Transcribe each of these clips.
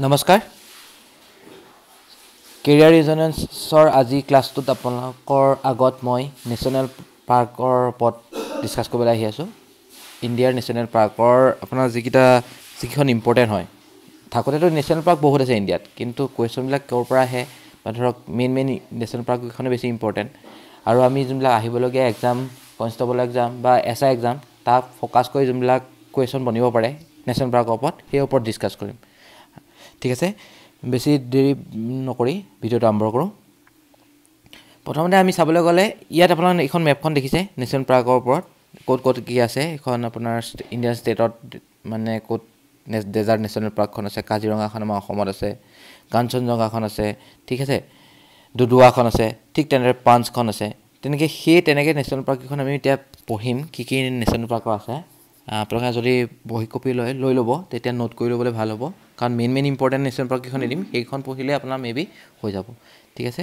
নমস্কাৰ কেৰিয়াৰ ইঞ্জনেঞ্চৰ আজি ক্লাছটোত আপোনালোকৰ আগত মই নেশ্যনেল পাৰ্কৰ ওপৰত ডিছকাছ কৰিবলৈ আহি আছোঁ ইণ্ডিয়াৰ নেশ্যনেল পাৰ্কৰ আপোনাৰ যিকেইটা যিকেইখন ইম্পৰ্টেণ্ট হয় থাকোঁতেতো নেশ্যনেল পাৰ্ক বহুত আছে ইণ্ডিয়াত কিন্তু কুৱেশ্যনবিলাক ক'ৰ পৰা আহে বা ধৰক মেইন মেইন নেশ্যনেল পাৰ্ককেইখনে বেছি ইম্পৰ্টেণ্ট আৰু আমি যোনবিলাক আহিবলগীয়া এক্সাম কনষ্টেবল এক্সাম বা এছ আই এক্সাম তাক ফ'কাছ কৰি যোনবিলাক কুৱেশ্যন বনিব পাৰে নেশ্যনেল পাৰ্কৰ ওপৰত সেই ওপৰত ডিছকাছ কৰিম ঠিক আছে বেছি দেৰি নকৰি ভিডিঅ'টো আৰম্ভ কৰোঁ প্ৰথমতে আমি চাবলৈ গ'লে ইয়াত আপোনাৰ এইখন মেপখন দেখিছে নেশ্যনেল পাৰ্কৰ ওপৰত ক'ত ক'ত কি আছে এইখন আপোনাৰ ইণ্ডিয়ান ষ্টেটত মানে ক'ত ডেজাৰ্ট নেশ্যনেল পাৰ্কখন আছে কাজিৰঙাখন আমাৰ অসমত আছে কাঞ্চনজংঘাখন আছে ঠিক আছে দুদুৱাখন আছে ঠিক তেনেদৰে পাঞ্চখন আছে তেনেকৈ সেই তেনেকৈ নেশ্যনেল পাৰ্ককেইখন আমি এতিয়া পঢ়িম কি কি নেশ্যনেল পাৰ্কৰ আছে আপোনালোকে যদি বহি কপি লয় লৈ ল'ব তেতিয়া নোট কৰি ল'বলৈ ভাল হ'ব কাৰণ মেইন মেইন ইম্পৰ্টেণ্ট নেশ্যন প্ৰশিক্ষণ দিম সেইখন পঢ়িলে আপোনাৰ মে বি হৈ যাব ঠিক আছে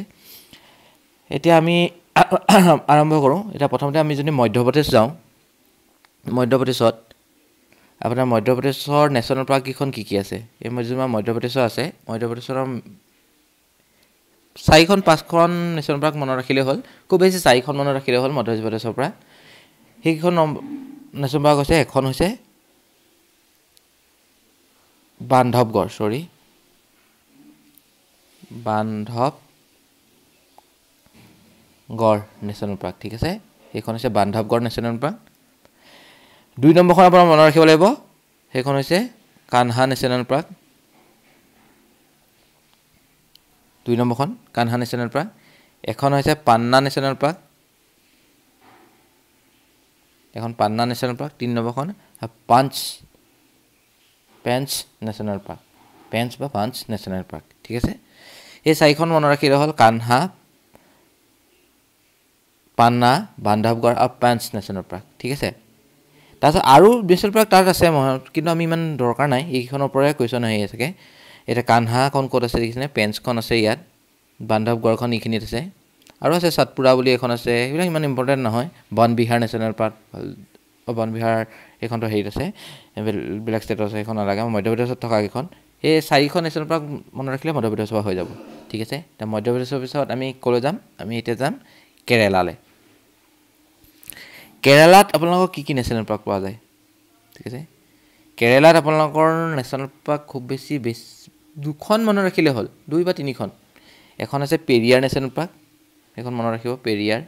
এতিয়া আমি আৰম্ভ কৰোঁ এতিয়া প্ৰথমতে আমি যদি মধ্যপ্ৰদেশ যাওঁ মধ্যপ্ৰদেশত আপোনাৰ মধ্যপ্ৰদেশৰ নেশ্যনেল পাৰ্ককেইখন কি কি আছে এই মধ্য যোনবাৰ মধ্যপ্ৰদেশৰ আছে মধ্যপ্ৰদেশৰ চাৰিখন পাঁচখন নেশ্যনেল পাৰ্ক মনত ৰাখিলে হ'ল খুব বেছি চাৰিখন মনত ৰাখিলে হ'ল মধ্যপ্ৰদেশৰ পৰা সেইকেইখন নেশ্যনেল পাৰ্ক হৈছে এখন হৈছে বান্ধৱগড় চৰি গড় নেশ্যনেল পাৰ্ক ঠিক আছে সেইখন হৈছে বান্ধৱগড় নেশ্যনেল পাৰ্ক দুই নম্বৰখন আপোনাৰ মনত ৰাখিব লাগিব সেইখন হৈছে কানহা নেশ্যনেল পাৰ্ক দুই নম্বৰখন কানহা নেশ্যনেল পাৰ্ক এখন হৈছে পান্না নেশ্যনেল পাৰ্ক এখন পান্না নেশ্যনেল পাৰ্ক তিনি নম্বৰখন পাঞ্চ পেঞ্চ নেশ্যনেল পাৰ্ক পেঞ্চ বা পাঞ্চ নেশ্যনেল পাৰ্ক ঠিক আছে এই চাৰিখন মনত ৰাখিলে হ'ল কানহা পান্না বান্ধৱগড় আৰু পেঞ্চ নেশ্যনেল পাৰ্ক ঠিক আছে তাৰপিছত আৰু নেশ্যনেল পাৰ্ক তাত আছে মনত কিন্তু আমি ইমান দৰকাৰ নাই এইকেইখনৰ পৰাই কুৱেশ্যন আহি আছেগৈ এতিয়া কানহাখন ক'ত আছে দেখিছেনে পেঞ্চখন আছে ইয়াত বান্ধৱগড়খন এইখিনিত আছে আৰু আছে চাটপুৰা বুলি এখন আছে সেইবিলাক ইমান ইম্পৰ্টেণ্ট নহয় বনবিহাৰ নেশ্যনেল পাৰ্ক পৱন বিহাৰ এইখনটো হেৰিত আছে বেলেগ ষ্টেটত আছে সেইখন নালাগে মধ্যপ্ৰদেশত থকা কেইখন সেই চাৰিখন ষ্টেটৰ পৰা মনত ৰাখিলে মধ্যপ্ৰদেশৰ পৰা হৈ যাব ঠিক আছে এতিয়া মধ্যপ্ৰদেশৰ পিছত আমি ক'লৈ যাম আমি এতিয়া যাম কেৰেলালৈ কেৰেলাত আপোনালোকৰ কি কি নেশ্যনেল পাৰ্ক পোৱা যায় ঠিক আছে কেৰেলাত আপোনালোকৰ নেশ্যনেল পাৰ্ক খুব বেছি বেছি দুখন মনত ৰাখিলে হ'ল দুই বা তিনিখন এখন আছে পেৰিয়াৰ নেশ্যনেল পাৰ্ক সেইখন মনত ৰাখিব পেৰিয়াৰ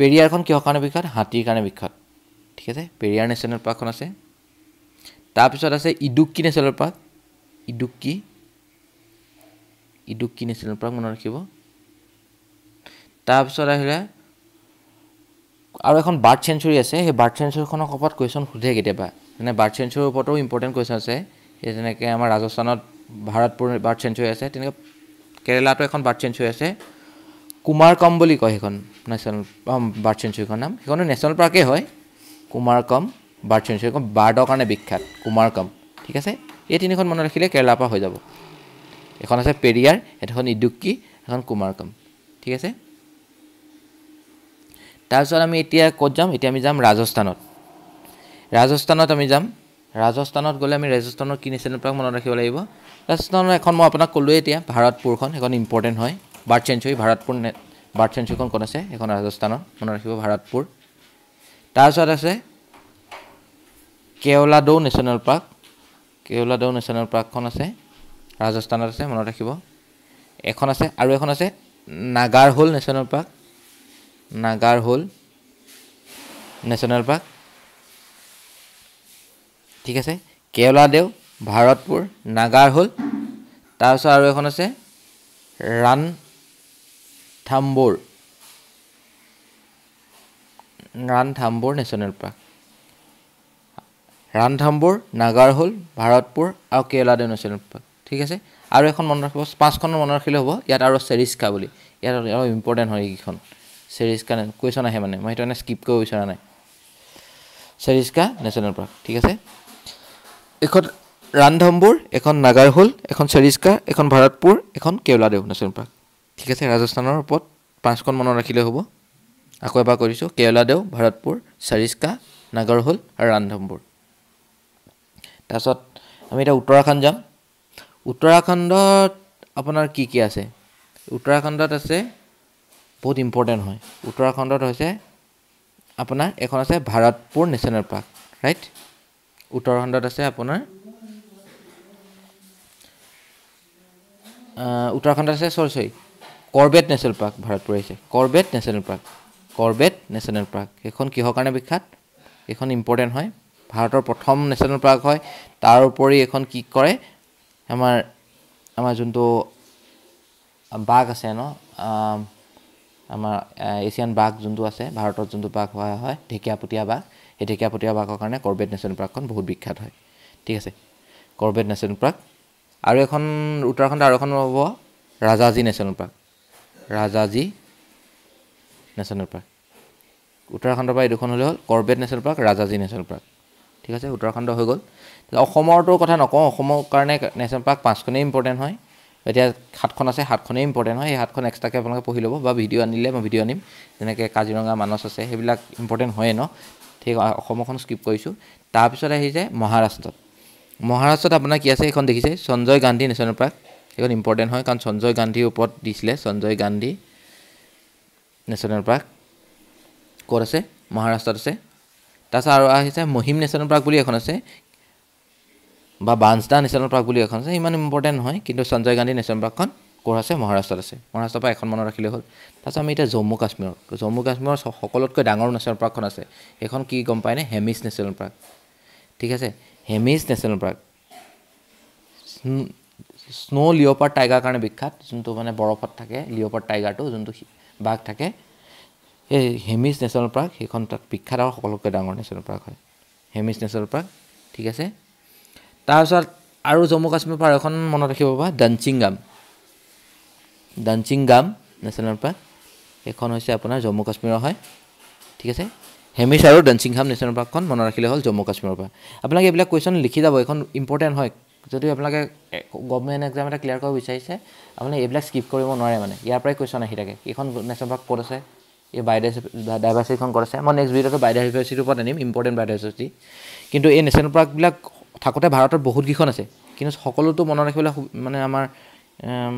পেৰিয়াৰখন কিহৰ কাৰণে বিখ্যাত হাতীৰ কাৰণে বিখ্যাত ঠিক আছে পেৰিয়াৰ নেশ্যনেল পাৰ্কখন আছে তাৰপিছত আছে Idukki national park Idukki Idukki national park মনত ৰাখিব তাৰপিছত আহিলে আৰু এখন বাৰ্ড চেঞ্চুৰী আছে সেই বাৰ্ড চেঞ্চুৰীখনৰ ওপৰত কুৱেশ্যন সোধে কেতিয়াবা মানে বাৰ্থ চেঞ্চুৰীৰ ওপৰতো ইম্পৰ্টেণ্ট কুৱেশ্যন আছে সেই যেনেকৈ আমাৰ ৰাজস্থানত ভাৰতপুৰ বাৰ্ড চেঞ্চুৰী আছে তেনেকৈ কেৰেলাটো এখন বাৰ্ড চেঞ্চুৰী আছে কুমাৰকম বুলি কয় সেইখন নেশ্যনেল বাৰ্ড চেঞ্চুৰীখনৰ নাম সেইখনো নেশ্যনেল পাৰ্কেই হয় কুমাৰকম বাৰ্ড চেঞ্চুৰী সেইখন বাৰ্ডৰ কাৰণে বিখ্যাত কুমাৰকম ঠিক আছে এই তিনিখন মনত ৰাখিলে কেৰেলাৰ পৰা হৈ যাব এখন আছে পেৰিয়াৰ এখন ইডুক্কি এখন কুমাৰকম ঠিক আছে তাৰপিছত আমি এতিয়া ক'ত যাম এতিয়া আমি যাম ৰাজস্থানত ৰাজস্থানত আমি যাম ৰাজস্থানত গ'লে আমি ৰাজস্থানৰ কি নেশ্যনেল পাৰ্ক মনত ৰাখিব লাগিব ৰাজস্থানৰ এখন মই আপোনাক ক'লোৱেই এতিয়া ভাৰতপুৰখন সেইখন ইম্পৰ্টেণ্ট হয় বাৰ্থ চেঞ্চুৰী ভাৰতপুৰ নে বাৰ্থ চেঞ্চুৰীখন কোন আছে সেইখন ৰাজস্থানৰ মনত ৰাখিব ভাৰতপুৰ তাৰপিছত আছে Keoladeo national park Keoladeo national পাৰ্কখন আছে ৰাজস্থানত আছে মনত ৰাখিব এখন আছে আৰু এখন আছে Nagarhole national park Nagarhole national park ঠিক আছে কেওলাদেউ ভাৰতপুৰ নাগাৰ হোল তাৰপিছত আৰু এখন আছে Ranthambore Ranthambore national park Ranthambore Bharatpur আৰু কেৰেলাদেউ নেশ্যনেল পাৰ্ক ঠিক আছে আৰু এখন মনত পাঁচখনৰ মনত হ'ব ইয়াত আৰু চেৰিস্কা বুলি ইয়াত অলপ ইম্পৰ্টেণ্ট হয় এইকেইখন চেৰিস্কা কুৱেশ্যন আহে মানে মই সেইটো কাৰণে স্কিপ কৰিব বিচৰা নাই চেৰিস্কা নেশ্যনেল পাৰ্ক ঠিক আছে এইখন ৰাণ থাম্বোৰ এখন নাগাৰ এখন চেৰিস্কা এখন ভাৰতপুৰ এখন কেৰেলাদেউ নেশ্যনেল পাৰ্ক ঠিক আছে ৰাজস্থানৰ ওপৰত পাঁচখন মনত ৰাখিলে হ'ব আকৌ এবাৰ কৈ কৰিছোঁ কেৰলাদেও ভাৰতপুৰ চাৰিষ্কা নাগৰহল আৰু ৰান্ধমপুৰ তাৰপিছত আমি এতিয়া উত্তৰাখণ্ড যাম উত্তৰাখণ্ডত আপোনাৰ কি কি আছে উত্তৰাখণ্ডত আছে বহুত ইম্পৰ্টেণ্ট হয় উত্তৰাখণ্ডত হৈছে আপোনাৰ এখন আছে ভাৰতপুৰ নেশ্যনেল পাৰ্ক ৰাইট উত্তৰাখণ্ডত আছে আপোনাৰ উত্তৰাখণ্ডত আছে চৰ চৰি কৰবেট নেশ্যনেল পাৰ্ক ভাৰত পৰি আহিছে Corbett national park Corbett national park সেইখন কিহৰ কাৰণে বিখ্যাত এইখন ইম্পৰ্টেণ্ট হয় ভাৰতৰ প্ৰথম নেশ্যনেল পাৰ্ক হয় তাৰ উপৰি এইখন কি কৰে আমাৰ আমাৰ যোনটো বাঘ আছে ন আমাৰ এছিয়ান বাঘ যোনটো আছে ভাৰতত যোনটো বাঘ হোৱা হয় ঢেকীয়াপতীয়া বাঘ সেই ঢেকীয়াপতীয়া বাঘৰ কাৰণে কৰবেট নেশ্যনেল পাৰ্কখন বহুত বিখ্যাত হয় ঠিক আছে কৰবেট নেশ্যনেল পাৰ্ক আৰু এখন উত্তৰাখণ্ড আৰু এখন হ'ব Rajaji national park Rajaji national park উত্তৰাখণ্ডৰ পৰা এই দুখন হ'লে হ'ল Corbett national park Rajaji national park ঠিক আছে উত্তৰাখণ্ড হৈ গ'ল অসমৰতো কথা নকওঁ অসমৰ কাৰণে নেশ্যনেল পাৰ্ক পাঁচখনেই ইম্পৰ্টেণ্ট হয় এতিয়া সাতখন আছে সাতখনেই ইম্পৰ্টেণ্ট হয় সেই সাতখন এক্সট্ৰাকৈ আপোনালোকে পঢ়ি ল'ব বা ভিডিঅ' আনিলে মই ভিডিঅ' আনিম যেনেকৈ কাজিৰঙা মানচ আছে সেইবিলাক ইম্পৰ্টেণ্ট হয়ে ন ঠিক অসমখন স্কিপ কৰিছোঁ তাৰপিছত আহিছে মহাৰাষ্ট্ৰত মহাৰাষ্ট্ৰত আপোনাৰ কি আছে এইখন দেখিছে সঞ্জয় গান্ধী নেশ্যনেল পাৰ্ক সেইখন ইম্পৰ্টেণ্ট হয় কাৰণ সঞ্জয় গান্ধীৰ ওপৰত দিছিলে সঞ্জয় গান্ধী নেশ্যনেল পাৰ্ক ক'ত আছে মহাৰাষ্ট্ৰত আছে তাৰপাছত আৰু আহিছে মহিম নেশ্যনেল পাৰ্ক বুলি এখন আছে বা বাঞ্চদা নেশ্যনেল পাৰ্ক বুলি এখন আছে ইমান ইম্পৰ্টেণ্ট নহয় কিন্তু সঞ্জয় গান্ধী নেশ্যনেল পাৰ্কখন ক'ত আছে মহাৰাষ্ট্ৰত আছে মহাৰাষ্ট্ৰৰ পৰা এখন মনত ৰাখিলে হ'ল তাৰপাছত আমি এতিয়া জম্মু কাশ্মীৰত জম্মু কাশ্মীৰৰ সকলোতকৈ ডাঙৰ নেশ্যনেল পাৰ্কখন আছে সেইখন কি গম পায়নে হেমিছ নেশ্যনেল পাৰ্ক ঠিক আছে Hemis national park snow' leopard tiger কাৰণে বিখ্যাত যোনটো মানে বৰফত থাকে লিঅ'পাৰ্ড টাইগাৰটো যোনটো বাঘ থাকে সেই হেমিছ নেশ্যনেল পাৰ্ক সেইখন তাত বিখ্যাত আৰু সকলোতকৈ ডাঙৰ নেশ্যনেল পাৰ্ক হয় হেমিছ নেশ্যনেল পাৰ্ক ঠিক আছে তাৰপিছত আৰু জম্মু কাশ্মীৰ পাৰ্ক এখন মনত ৰাখিব পাৰা ডাঞ্চিংগাম ডাঞ্চিংগাম নেশ্যনেল পাৰ্ক সেইখন হৈছে আপোনাৰ জম্মু কাশ্মীৰৰ হয় ঠিক আছে হেমিছ আৰু ডাঞ্চিংহাম নেশ্যনেল পাৰ্কখন মনত ৰাখিলে হ'ল জম্মু কাশ্মীৰৰ পৰা আপোনালোকে এইবিলাক কুৱেশ্যন লিখি যাব এইখন ইম্পৰ্টেণ্ট হয় যদি আপোনালোকে গভৰ্ণমেণ্ট এক্সাম এটা ক্লিয়াৰ কৰিব বিচাৰিছে আপুনি এইবিলাক স্কিপ কৰিব নোৱাৰে মানে ইয়াৰ পৰাই কুৱেশ্যন আহি থাকে এইখন নেশ্যনেল পাৰ্ক ক'ত আছে এই বায়'ডাইভাৰ্চিটি ডাইভাৰ্চিটিখন ক'ত আছে মই নেক্সট ভিডিঅ'টো বায়'ডাইভাৰ্চিটিৰ ওপৰত আনিম ইম্পৰ্টেণ্ট বায়'ডাইভাৰ্চিটি কিন্তু এই নেশ্যনেল পাৰ্কবিলাক থাকোঁতে ভাৰতৰ বহুত বহুতকেইখন আছে কিন্তু সকলোতো মনত ৰাখিবলৈ মানে আমাৰ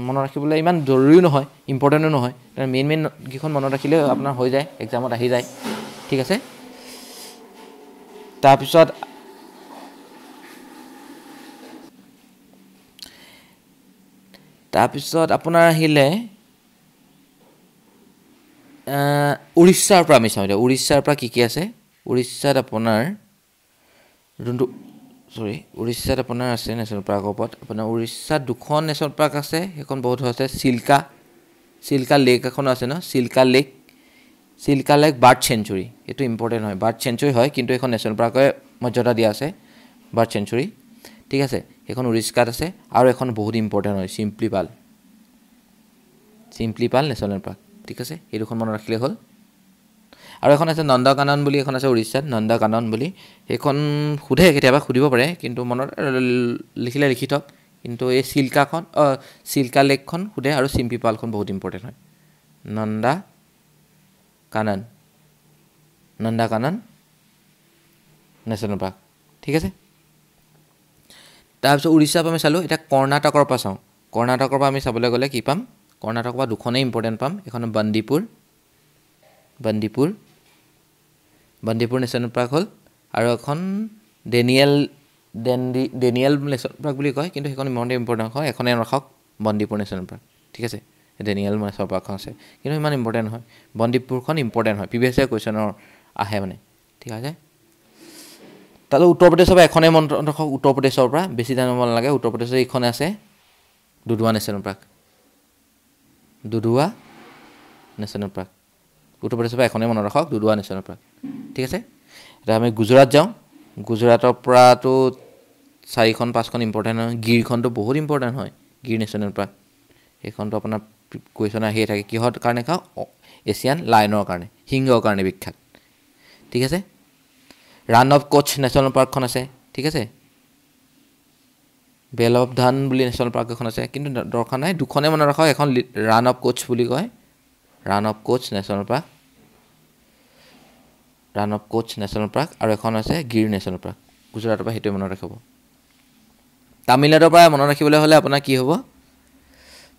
মনত ৰাখিবলৈ ইমান জৰুৰীও নহয় ইম্পৰ্টেণ্টো নহয় মেইন মেইন কেইখন মনত ৰাখিলে আপোনাৰ হৈ যায় এক্সামত আহি যায় ঠিক আছে তাৰপিছত তাৰপিছত আপোনাৰ আহিলে উৰিষ্যাৰ পৰা আমি চাওঁ এতিয়া উৰিষ্যাৰ পৰা কি কি আছে উৰিষ্যাত আপোনাৰ যোনটো চৰি উৰিষ্যাত আপোনাৰ আছে নেশ্যনেল পাৰ্কৰ ওপৰত আপোনাৰ উৰিষ্যাত দুখন নেশ্যনেল পাৰ্ক আছে সেইখন বহুত আছে চিল্কা চিল্কা লেক এখনো আছে ন Chilka lake Chilka lake bird sanctuary এইটো ইম্পৰ্টেণ্ট হয় বাৰ্ড চেঞ্চুৰী হয় কিন্তু এইখন নেশ্যনেল পাৰ্কৰে মৰ্যাদা দিয়া আছে বাৰ্ড চেঞ্চুৰী ঠিক আছে সেইখন উৰিষ্কাত আছে আৰু এখন বহুত ইম্পৰ্টেণ্ট হয় Simlipal Simlipal national park ঠিক আছে সেই মনত ৰাখিলে হ'ল আৰু এখন আছে নন্দাকানন বুলি এখন আছে উৰিষ্যাত নন্দাকানন বুলি সেইখন সোধে কেতিয়াবা সুধিব পাৰে কিন্তু মনত লিখিলে লিখি থওক কিন্তু এই চিল্কাখন চিল্কা লেকখন সোধে আৰু চিম্পি পালখন বহুত ইম্পৰ্টেণ্ট হয় Nandankanan Nandankanan national park ঠিক আছে তাৰপিছত উৰিষ্যাৰ পৰা আমি চালোঁ এতিয়া কৰ্ণাটকৰ পৰা চাওঁ কৰ্ণাটকৰ পৰা আমি চাবলৈ গ'লে কি পাম কৰ্ণাটকৰ পৰা দুখনেই ইম্পৰ্টেণ্ট পাম এইখন বান্দিপুৰ বান্দিপুৰ বান্দিপুৰ নেশ্যনেল পাৰ্ক হ'ল আৰু এখন ডেনিয়েল ডেনডি ডেনিয়েল নেশ্যনেল পাৰ্ক বুলি কয় কিন্তু সেইখন ইমানতে ইম্পৰ্টেণ্ট হয় এখনেই ৰখাওক বন্দিপুৰ নেশ্যনেল পাৰ্ক ঠিক আছে ডেনিয়েল নেশ্যনেল পাৰ্কখন আছে কিন্তু ইমান ইম্পৰ্টেণ্ট হয় বন্দিপুৰখন ইম্পৰ্টেণ্ট হয় পি ভি এছ এ কুৱেশ্যনৰ আহে মানে ঠিক আছে তাতে উত্তৰ প্ৰদেশৰ পৰা এখনেই মন্ত্ৰ ৰখক উত্তৰ প্ৰদেশৰ পৰা বেছি জানিব নালাগে উত্তৰ প্ৰদেশৰ এইখনে আছে Dudhwa national park Dudhwa national park উত্তৰ প্ৰদেশৰ পৰা এখনেই মনত ৰাখক দুদুৱা নেশ্যনেল পাৰ্ক ঠিক আছে এতিয়া আমি গুজৰাট যাওঁ গুজৰাটৰ পৰাতো চাৰিখন পাঁচখন ইম্পৰ্টেণ্ট হয় গিৰখনটো বহুত ইম্পৰ্টেণ্ট হয় গিৰ নেশ্যনেল পাৰ্ক সেইখনটো আপোনাৰ কুৱেশ্যন আহিয়ে থাকে কিহৰ কাৰণে খাওঁ এছিয়ান লাইনৰ কাৰণে সিংহৰ কাৰণে বিখ্যাত ঠিক আছে ৰান অফ কোচ নেশ্যনেল পাৰ্কখন আছে ঠিক আছে বেল অফ ধান বুলি নেশ্যনেল পাৰ্ক এখন আছে কিন্তু দৰকাৰ নাই দুখনে মনত ৰাখক এখন ৰাণ অফ কোচ বুলি কয় Rann of Kutch national park Rann of Kutch national park আৰু এখন আছে গিৰ নেশ্যনেল পাৰ্ক গুজৰাটৰ পৰা সেইটোৱে মনত ৰাখিব তামিলনাডুৰ পৰা মনত ৰাখিবলৈ হ'লে আপোনাৰ কি হ'ব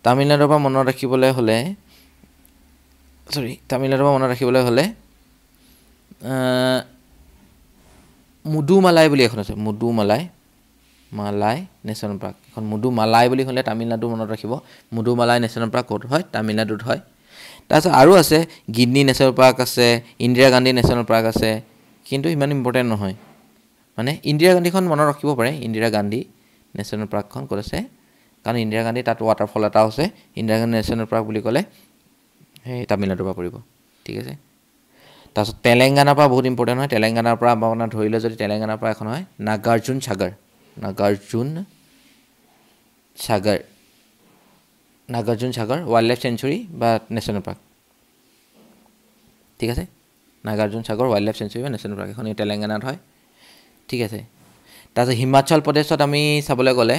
তামিলনাডুৰ পৰা মনত ৰাখিবলৈ হ'লে চৰি তামিলনাডুৰ পৰা মনত ৰাখিবলৈ হ'লে মুদুমালাই বুলি এখন আছে মুদুমালাই মালাই নেশ্যনেল পাৰ্ক এখন মুদুমালাই বুলি ক'লে তামিলনাডু মনত ৰাখিব মুদুমালাই নেশ্যনেল পাৰ্ক ক'ত হয় তামিলনাডুত হয় তাৰপিছত আৰু আছে গিডনি নেশ্যনেল পাৰ্ক আছে ইন্দিৰা গান্ধী নেশ্যনেল পাৰ্ক আছে কিন্তু ইমান ইম্পৰ্টেণ্ট নহয় মানে ইন্দিৰা গান্ধীখন মনত ৰাখিব পাৰে ইন্দিৰা গান্ধী নেশ্যনেল পাৰ্কখন ক'ত আছে কাৰণ ইন্দিৰা গান্ধী তাত ৱাটাৰফল এটাও আছে ইন্দিৰা গান্ধী নেশ্যনেল পাৰ্ক বুলি ক'লে সেই তামিলনাডুৰ পৰা পৰিব ঠিক আছে তাৰপিছত তেলেংগানাৰ পৰা বহুত ইম্পৰ্টেণ্ট হয় তেলেংগানাৰ পৰা আপোনাৰ ধৰি লওক যদি তেলেংগানাৰ পৰা এখন হয় Nagarjuna Sagar Nagarjuna Sagar Nagarjuna Sagar wildlife sanctuary বা নেশ্যনেল পাৰ্ক ঠিক আছে Nagarjuna Sagar wildlife sanctuary বা নেশ্যনেল পাৰ্ক এখন তেলেংগানাত হয় ঠিক আছে তাৰপিছত হিমাচল প্ৰদেশত আমি চাবলৈ গ'লে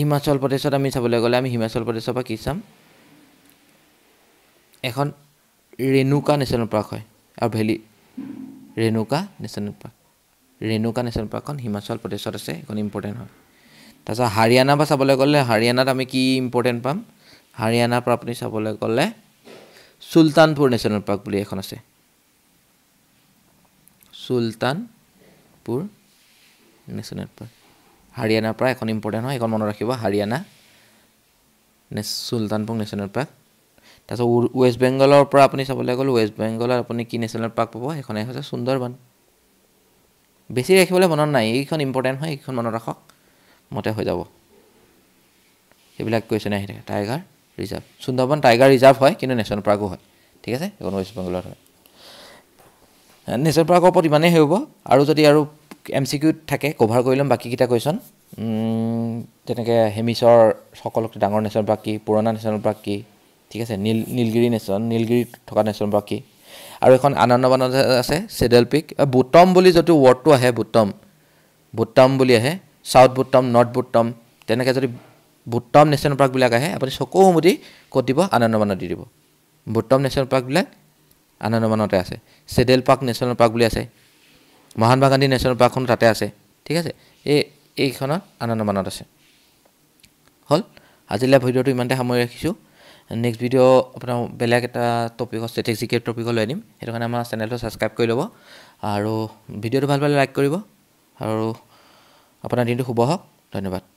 হিমাচল প্ৰদেশত আমি চাবলৈ গ'লে আমি হিমাচল প্ৰদেশৰ পৰা কি চাম এখন ৰেণুকা নেশ্যনেল পাৰ্ক হয় আৰু valley Renuka national park Renuka national পাৰ্কখন হিমাচল প্ৰদেশত আছে সেইখন ইম্পৰ্টেণ্ট হয় তাৰপিছত হাৰিয়ানাৰ পৰা চাবলৈ গ'লে হাৰিয়ানাত আমি কি ইম্পৰ্টেণ্ট পাম হাৰিয়ানাৰ পৰা আপুনি চাবলৈ গ'লে চুলতানপুৰ নেশ্যনেল পাৰ্ক বুলি এখন আছে চুলতানপুৰ নেশ্যনেল পাৰ্ক হাৰিয়ানাৰ পৰা এখন ইম্পৰ্টেণ্ট হয় সেইখন মনত ৰাখিব হাৰিয়ানা নে চুলতানপুৰ নেশ্যনেল পাৰ্ক তাৰপিছত ৱেষ্ট বেংগলৰ পৰা আপুনি চাবলৈ গ'লে ৱেষ্ট বেংগলত আপুনি কি নেশ্যনেল পাৰ্ক পাব সেইখনেই হৈছে সুন্দৰবন বেছি ৰাখিবলৈ মনত নাই এইখন ইম্পৰ্টেণ্ট হয় এইখন মনত ৰাখক মতে হৈ যাব সেইবিলাক কুৱেশ্যনে আহি থাকে tiger reserve Sundarban tiger reserve হয় কিন্তু নেশ্যনেল পাৰ্কো হয় ঠিক আছে সেইখন ৱেষ্ট বেংগলত হয় নেশ্যনেল পাৰ্কৰ ওপৰত ইমানেই হৈ হ'ব আৰু যদি আৰু এম চি কিউত থাকে কভাৰ কৰি ল'ম বাকীকেইটা কুৱেশ্যন তেনেকৈ হেমিছৰ সকলোতকৈ ডাঙৰ নেশ্যনেল পাৰ্ক কি পুৰণা নেশ্যনেল পাৰ্ক কি ঠিক আছে নীল নীলগিৰি নেশ্যন নীলগিৰি থকা নেশ্যন বা কি আৰু এখন আনান্নবানত আছে চেডেল পিক বুটম বুলি যিটো ৱৰ্ডটো আহে বুটম বুটম বুলি আহে ছাউথ বুটম নৰ্থ বুটম তেনেকৈ যদি বুটম নেশ্যনেল পাৰ্কবিলাক আহে আপুনি চকু সুমুদি ক'ত দিব আনন্দমানত দি দিব বুটম নেশ্যনেল পাৰ্কবিলাক আনন্দমানতে আছে চেডেল পাৰ্ক নেশ্যনেল পাৰ্ক বুলি আছে মহাত্মা গান্ধী নেশ্যনেল পাৰ্কখনো তাতে আছে ঠিক আছে এই এইখনত আনন্দমানত আছে হ'ল আজিলৈ ভিডিঅ'টো ইমানতে সামৰি ৰাখিছোঁ নেক্সট ভিডিঅ' আপোনাৰ বেলেগ এটা টপিকৰ ষ্ট্ৰেটেজিকেল টপিকলৈ আনিম সেইটো কাৰণে আমাৰ চেনেলটো ছাবস্ক্ৰাইব কৰি ল'ব আৰু ভিডিঅ'টো ভাল পালে লাইক কৰিব আৰু আপোনাৰ দিনটো শুভ হওক ধন্যবাদ